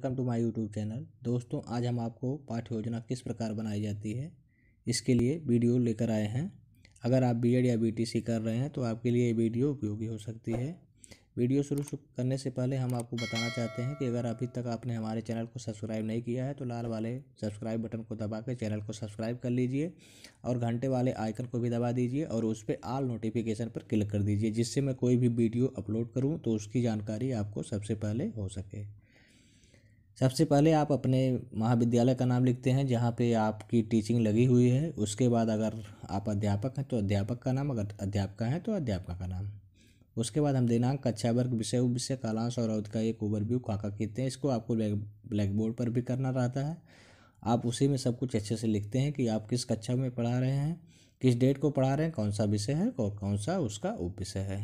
welcome to my YouTube channel दोस्तों आज हम आपको पाठ्य योजना किस प्रकार बनाई जाती है इसके लिए वीडियो लेकर आए हैं अगर आप बीएड या बीटीसी कर रहे हैं तो आपके लिए ये वीडियो उपयोगी हो सकती है वीडियो शुरू करने से पहले हम आपको बताना चाहते हैं कि अगर अभी तक आपने हमारे चैनल को सब्सक्राइब नहीं किया है तो लाल वाले सब्सक्राइब बटन को दबा के चैनल को सब्सक्राइब कर लीजिए और घंटे वाले आइकन को भी दबा दीजिए और उस पर आल नोटिफिकेशन पर क्लिक कर दीजिए जिससे मैं कोई भी वीडियो अपलोड करूँ तो उसकी जानकारी आपको सबसे पहले हो सके सबसे पहले आप अपने महाविद्यालय का नाम लिखते हैं जहाँ पे आपकी टीचिंग लगी हुई है उसके बाद अगर आप अध्यापक हैं तो अध्यापक का नाम अगर अध्यापका हैं तो अध्यापका का नाम उसके बाद हम दिनांक कक्षा वर्ग विषय विषय कालांश और अवध का एक ओवरव्यू काका कहते हैं इसको आपको ब्लैक ब्लैक बोर्ड पर भी करना रहता है आप उसी में सब कुछ अच्छे से लिखते हैं कि आप किस कक्षा में पढ़ा रहे हैं किस डेट को पढ़ा रहे हैं कौन सा विषय है और कौन सा उसका उप विषय है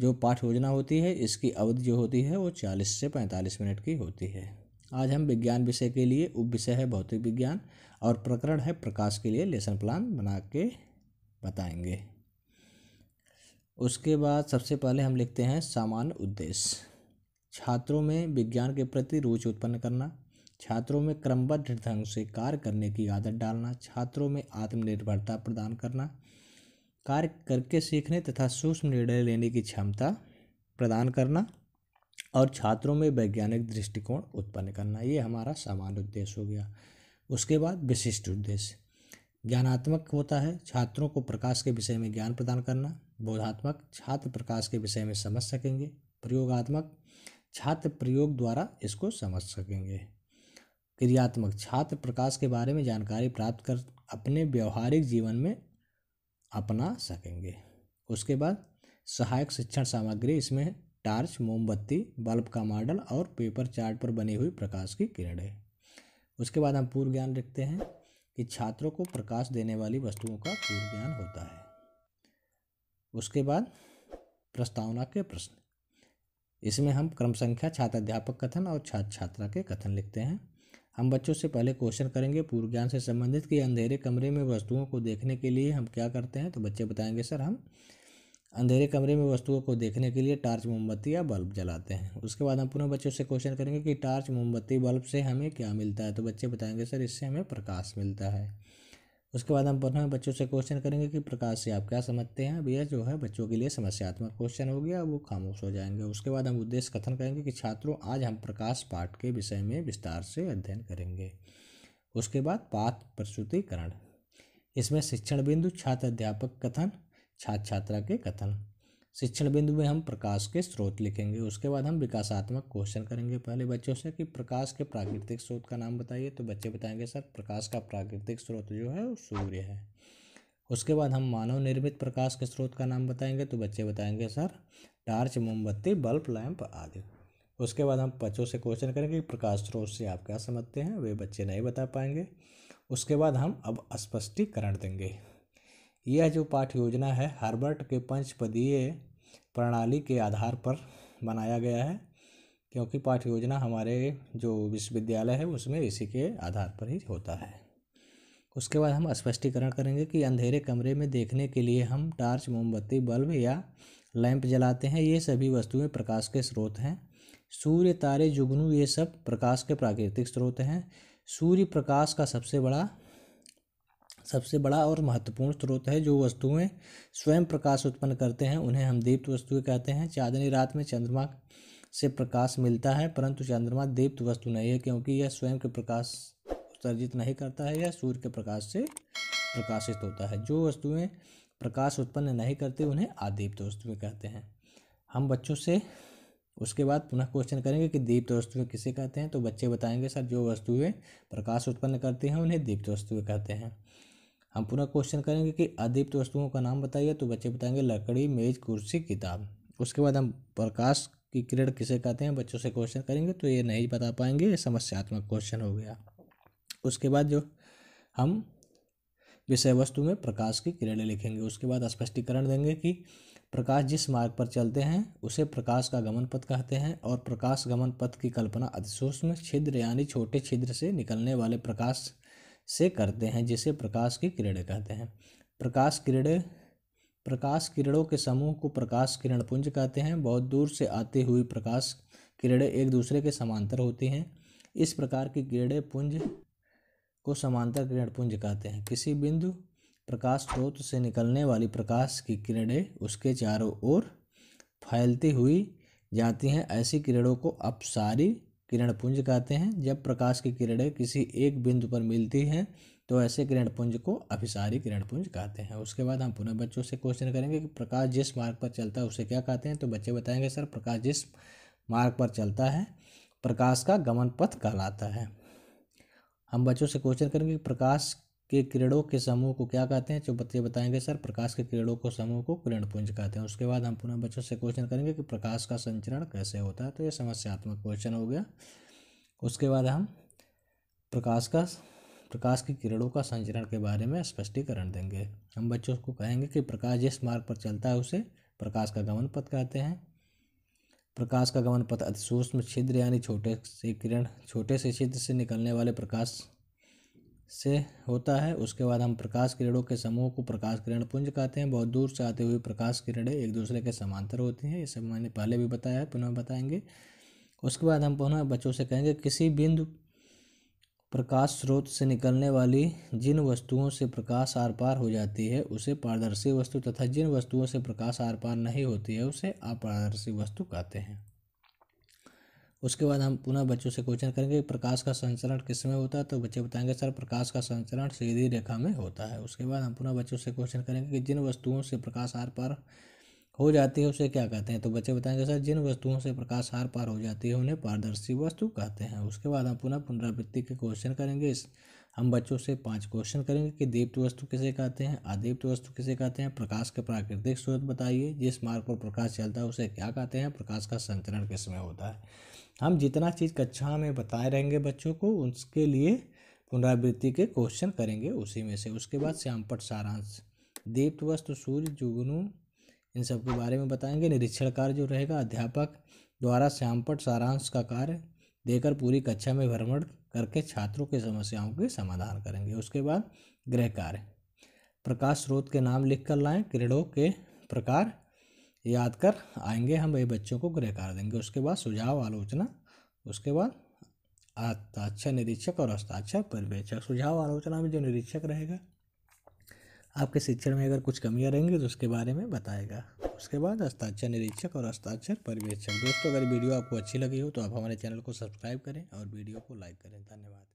जो पाठ योजना होती है इसकी अवधि जो होती है वो चालीस से पैंतालीस मिनट की होती है आज हम विज्ञान विषय के लिए उप विषय है भौतिक विज्ञान और प्रकरण है प्रकाश के लिए लेसन प्लान बना के बताएंगे उसके बाद सबसे पहले हम लिखते हैं सामान्य उद्देश्य छात्रों में विज्ञान के प्रति रुचि उत्पन्न करना छात्रों में क्रमबद्ध ढंग से कार्य करने की आदत डालना छात्रों में आत्मनिर्भरता प्रदान करना कार्य करके सीखने तथा सूक्ष्म निर्णय लेने की क्षमता प्रदान करना और छात्रों में वैज्ञानिक दृष्टिकोण उत्पन्न करना ये हमारा सामान्य उद्देश्य हो गया उसके बाद विशिष्ट उद्देश्य ज्ञानात्मक होता है छात्रों को प्रकाश के विषय में ज्ञान प्रदान करना बोधात्मक छात्र प्रकाश के विषय में समझ सकेंगे प्रयोगात्मक छात्र प्रयोग द्वारा इसको समझ सकेंगे क्रियात्मक छात्र प्रकाश के बारे में जानकारी प्राप्त कर अपने व्यवहारिक जीवन में अपना सकेंगे उसके बाद सहायक शिक्षण सामग्री इसमें टार्च मोमबत्ती बल्ब का मॉडल और पेपर चार्ट पर बनी हुई प्रकाश की किरणें उसके बाद हम पूर्व ज्ञान रखते हैं कि छात्रों को प्रकाश देने वाली वस्तुओं का पूर्व ज्ञान होता है उसके बाद प्रस्तावना के प्रश्न इसमें हम क्रम संख्या छात्र अध्यापक कथन और छात्र छात्रा के कथन लिखते हैं हम बच्चों से पहले क्वेश्चन करेंगे पूर्व ज्ञान से संबंधित कि अंधेरे कमरे में वस्तुओं को देखने के लिए हम क्या करते हैं तो बच्चे बताएंगे सर हम अंधेरे कमरे में वस्तुओं को देखने के लिए टार्च मोमबत्ती या बल्ब जलाते हैं उसके बाद हम पुनः बच्चों से क्वेश्चन करेंगे कि टार्च मोमबत्ती बल्ब से हमें क्या मिलता है तो बच्चे बताएंगे सर इससे हमें प्रकाश मिलता है उसके बाद हम पुनः बच्चों से क्वेश्चन करेंगे कि प्रकाश से आप क्या समझते हैं भैया जो है बच्चों के लिए समस्यात्मक क्वेश्चन हो गया वो खामोश हो जाएंगे उसके बाद हम उद्देश्य कथन करेंगे कि छात्रों आज हम प्रकाश पाठ के विषय में विस्तार से अध्ययन करेंगे उसके बाद पाठ प्रस्तुतिकरण इसमें शिक्षण बिंदु छात्र अध्यापक कथन छात्र छात्रा के कथन शिक्षण बिंदु में हम प्रकाश के स्रोत लिखेंगे उसके बाद हम विकासात्मक क्वेश्चन करेंगे पहले बच्चों से कि प्रकाश के प्राकृतिक स्रोत का नाम बताइए तो बच्चे बताएंगे सर प्रकाश का प्राकृतिक स्रोत जो है वो सूर्य है उसके बाद हम मानव निर्मित प्रकाश के स्रोत का नाम बताएंगे तो बच्चे बताएंगे सर टार्च मोमबत्ती बल्ब लैंप आदि उसके बाद हम बच्चों से क्वेश्चन करेंगे कि प्रकाश स्रोत से आप क्या समझते हैं वे बच्चे नहीं बता पाएंगे उसके बाद हम अब स्पष्टीकरण देंगे यह जो पाठ योजना है हार्बर्ट के पंचपदीय प्रणाली के आधार पर बनाया गया है क्योंकि पाठ योजना हमारे जो विश्वविद्यालय है उसमें इसी के आधार पर ही होता है उसके बाद हम स्पष्टीकरण करेंगे कि अंधेरे कमरे में देखने के लिए हम टार्च मोमबत्ती बल्ब या लैंप जलाते हैं ये सभी वस्तुएं प्रकाश के स्रोत हैं सूर्य तारे जुगनू ये सब प्रकाश के प्राकृतिक स्रोत हैं सूर्य प्रकाश का सबसे बड़ा सबसे बड़ा और महत्वपूर्ण स्रोत है जो वस्तुएं स्वयं प्रकाश उत्पन्न करते हैं उन्हें हम दीप्त वस्तुएं कहते हैं चांदनी रात में चंद्रमा से प्रकाश मिलता है परंतु चंद्रमा दीप्त वस्तु नहीं है क्योंकि यह स्वयं के प्रकाश उत्सर्जित नहीं करता है यह सूर्य के प्रकाश से प्रकाशित होता है जो वस्तुएं प्रकाश उत्पन्न नहीं करते उन्हें आदीप्त वस्तुएँ कहते हैं हम बच्चों से उसके बाद पुनः क्वेश्चन करेंगे कि दीप्त वस्तुएं किसे कहते हैं तो बच्चे बताएंगे सर जो वस्तुएं प्रकाश उत्पन्न करती हैं उन्हें दीप्त वस्तुएं कहते हैं हम पुनः क्वेश्चन करेंगे कि अधिप्त वस्तुओं का नाम बताइए तो बच्चे बताएंगे लकड़ी मेज कुर्सी किताब उसके बाद हम प्रकाश की किरण किसे कहते हैं बच्चों से क्वेश्चन करेंगे तो ये नहीं बता पाएंगे ये समस्यात्मक क्वेश्चन हो गया उसके बाद जो हम विषय वस्तु में प्रकाश की किरण लिखेंगे उसके बाद स्पष्टीकरण देंगे कि प्रकाश जिस मार्ग पर चलते हैं उसे प्रकाश का गमन पथ कहते हैं और प्रकाश गमन पथ की कल्पना अधिसूक्ष्म छिद्र यानी छोटे छिद्र से निकलने वाले प्रकाश से करते हैं जिसे प्रकाश की किरण कहते हैं प्रकाश किरण प्रकाश किरणों के समूह को प्रकाश किरण पुंज कहते हैं बहुत दूर से आती हुई प्रकाश किरणें एक दूसरे के समांतर होती हैं इस प्रकार की किरणें पुंज को समांतर किरण पुंज कहते हैं किसी बिंदु प्रकाश स्रोत से निकलने वाली प्रकाश की किरणें उसके चारों ओर फैलती हुई जाती हैं ऐसी किरणों को अपसारी किरण पुंज कहते हैं जब प्रकाश की किरणें किसी एक बिंदु पर मिलती हैं तो ऐसे किरण पुंज को अभिसारी किरण पुंज कहते हैं उसके बाद हम पुनः बच्चों से क्वेश्चन करेंगे कि प्रकाश जिस मार्ग पर चलता है उसे क्या कहते हैं तो बच्चे बताएंगे सर प्रकाश जिस मार्ग पर चलता है प्रकाश का गमन पथ कहलाता है हम बच्चों से क्वेश्चन करेंगे प्रकाश के किरणों के समूह को क्या कहते हैं जो बच्चे बताएंगे सर प्रकाश के किरणों को समूह को किरण पुंज कहते हैं उसके बाद हम पुनः बच्चों से क्वेश्चन करेंगे कि प्रकाश का संचरण कैसे होता है तो ये समस्यात्मक क्वेश्चन हो गया उसके बाद हम प्रकाश का प्रकाश की किरणों का संचरण के बारे में स्पष्टीकरण देंगे हम बच्चों को कहेंगे कि प्रकाश जिस मार्ग पर चलता है उसे प्रकाश का गमन पथ कहते हैं प्रकाश का गमन पथ अतिसूक्ष्म छिद्र यानी छोटे से किरण छोटे से छिद्र से निकलने वाले प्रकाश से होता है उसके बाद हम प्रकाश किरणों के समूह को प्रकाश किरण पुंज कहते हैं बहुत दूर से आते हुए प्रकाश किरणें एक दूसरे के समांतर होती हैं ये सब मैंने पहले भी बताया है पुनः बताएंगे उसके बाद हम पुनः बच्चों से कहेंगे किसी बिंदु प्रकाश स्रोत से निकलने वाली जिन वस्तुओं से प्रकाश आर पार हो जाती है उसे पारदर्शी वस्तु तथा जिन वस्तुओं से प्रकाश आर पार नहीं होती है उसे अपारदर्शी वस्तु कहते हैं उसके बाद हम पुनः बच्चों से क्वेश्चन करेंगे प्रकाश का संचरण किस में होता है तो बच्चे बताएंगे सर प्रकाश का संचरण सीधी रेखा में होता है उसके बाद हम पुनः बच्चों से क्वेश्चन करेंगे कि जिन वस्तुओं से प्रकाश आर पार हो जाती है उसे क्या कहते हैं तो बच्चे बताएंगे सर जिन वस्तुओं से प्रकाश आर पार हो जाती है उन्हें पारदर्शी वस्तु कहते हैं उसके बाद हम पुनः पुनरावृत्ति के क्वेश्चन करेंगे इस हम बच्चों से पांच क्वेश्चन करेंगे कि देवत वस्तु किसे कहते हैं अदेवत वस्तु किसे कहते हैं प्रकाश के प्राकृतिक स्रोत बताइए जिस मार्ग पर प्रकाश चलता है उसे क्या कहते हैं प्रकाश का संचरण किस में होता है हम जितना चीज़ कक्षा में बताए रहेंगे बच्चों को उसके लिए पुनरावृत्ति के क्वेश्चन करेंगे उसी में से उसके बाद श्यामपट सारांश दीप्त वस्तु सूर्य जुगनु इन सब के बारे में बताएंगे निरीक्षण कार्य जो रहेगा अध्यापक द्वारा श्यामपट सारांश का कार्य देकर पूरी कक्षा में भ्रमण करके छात्रों की समस्याओं के समाधान करेंगे उसके बाद गृह कार्य प्रकाश स्रोत के नाम लिख कर लाएँ किरणों के प्रकार याद कर आएंगे हम ये बच्चों को गृह कार्य देंगे उसके बाद सुझाव आलोचना उसके बाद हस्ताक्षर निरीक्षक और हस्ताक्षर पर्यवेक्षक सुझाव आलोचना में जो निरीक्षक रहेगा आपके शिक्षण में अगर कुछ कमियां रहेंगी तो उसके बारे में बताएगा उसके बाद हस्ताक्षर निरीक्षक और हस्ताक्षर पर्यवेक्षक दोस्तों अगर वीडियो आपको अच्छी लगी हो तो आप हमारे चैनल को सब्सक्राइब करें और वीडियो को लाइक करें धन्यवाद